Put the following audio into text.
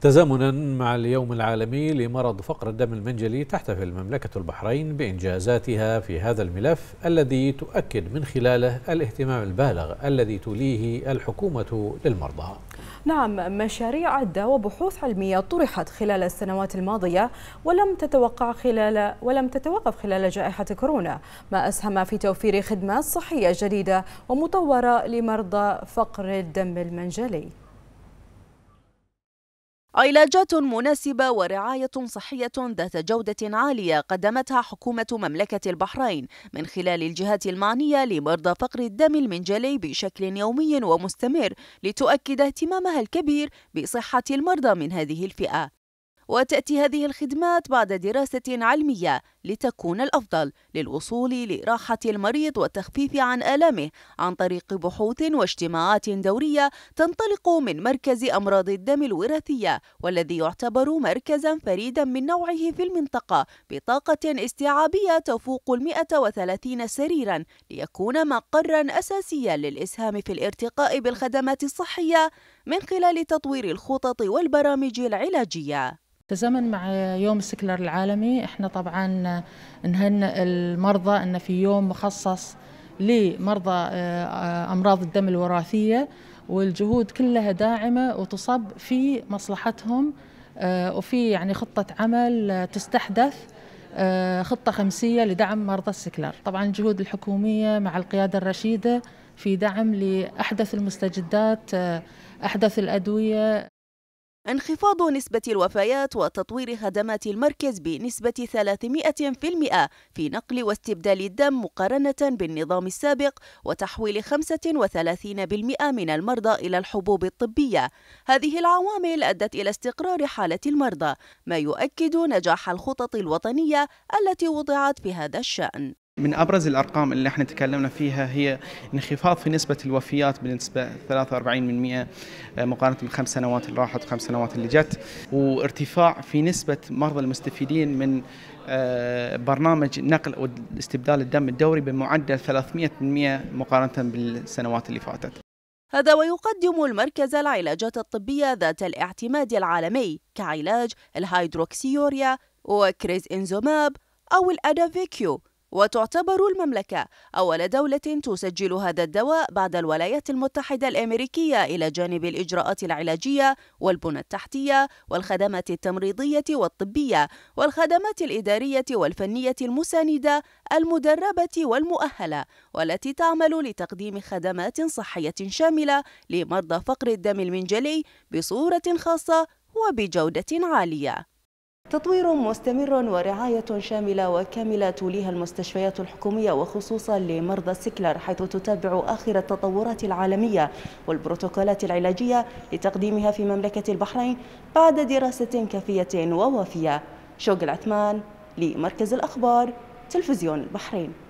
تزامنا مع اليوم العالمي لمرض فقر الدم المنجلي تحتفل مملكة البحرين بإنجازاتها في هذا الملف الذي تؤكد من خلاله الاهتمام البالغ الذي توليه الحكومة للمرضى نعم مشاريع عدة وبحوث علمية طرحت خلال السنوات الماضية ولم تتوقع خلال ولم تتوقف خلال جائحة كورونا ما أسهم في توفير خدمات صحية جديدة ومطورة لمرضى فقر الدم المنجلي علاجات مناسبة ورعاية صحية ذات جودة عالية قدمتها حكومة مملكة البحرين من خلال الجهات المعنية لمرضى فقر الدم المنجلي بشكل يومي ومستمر لتؤكد اهتمامها الكبير بصحة المرضى من هذه الفئة وتأتي هذه الخدمات بعد دراسة علمية لتكون الأفضل للوصول لراحة المريض والتخفيف عن آلامه عن طريق بحوث واجتماعات دورية تنطلق من مركز أمراض الدم الوراثية والذي يعتبر مركزا فريدا من نوعه في المنطقة بطاقة استيعابية تفوق المئة وثلاثين سريرا ليكون مقرا أساسيا للإسهام في الارتقاء بالخدمات الصحية من خلال تطوير الخطط والبرامج العلاجية تزامن مع يوم السكلر العالمي احنا طبعا نهن المرضى ان في يوم مخصص لمرضى آه، امراض الدم الوراثيه والجهود كلها داعمه وتصب في مصلحتهم آه، وفي يعني خطه عمل تستحدث آه، خطه خمسيه لدعم مرضى السكلر طبعا الجهود الحكوميه مع القياده الرشيده في دعم لأحدث المستجدات أحدث الأدوية انخفاض نسبة الوفيات وتطوير خدمات المركز بنسبة 300% في نقل واستبدال الدم مقارنة بالنظام السابق وتحويل 35% من المرضى إلى الحبوب الطبية. هذه العوامل أدت إلى استقرار حالة المرضى، ما يؤكد نجاح الخطط الوطنية التي وضعت في هذا الشأن. من ابرز الارقام اللي احنا تكلمنا فيها هي انخفاض في نسبه الوفيات بنسبه 43% آه، مقارنه بالخمس سنوات اللي راحت والخمس سنوات اللي جت وارتفاع في نسبه مرضى المستفيدين من آه، برنامج نقل واستبدال الدم الدوري بمعدل 300% مقارنه بالسنوات اللي فاتت. هذا ويقدم المركز العلاجات الطبيه ذات الاعتماد العالمي كعلاج الهيدروكسيوريا وكريز انزوماب او الادافيكيو وتعتبر المملكة أول دولة تسجل هذا الدواء بعد الولايات المتحدة الأمريكية إلى جانب الإجراءات العلاجية والبنى التحتية والخدمات التمريضية والطبية والخدمات الإدارية والفنية المساندة المدربة والمؤهلة والتي تعمل لتقديم خدمات صحية شاملة لمرضى فقر الدم المنجلي بصورة خاصة وبجودة عالية تطوير مستمر ورعاية شاملة وكاملة توليها المستشفيات الحكومية وخصوصا لمرضى السكلر حيث تتابع آخر التطورات العالمية والبروتوكولات العلاجية لتقديمها في مملكة البحرين بعد دراسة كافية ووافية شوق العثمان لمركز الأخبار تلفزيون البحرين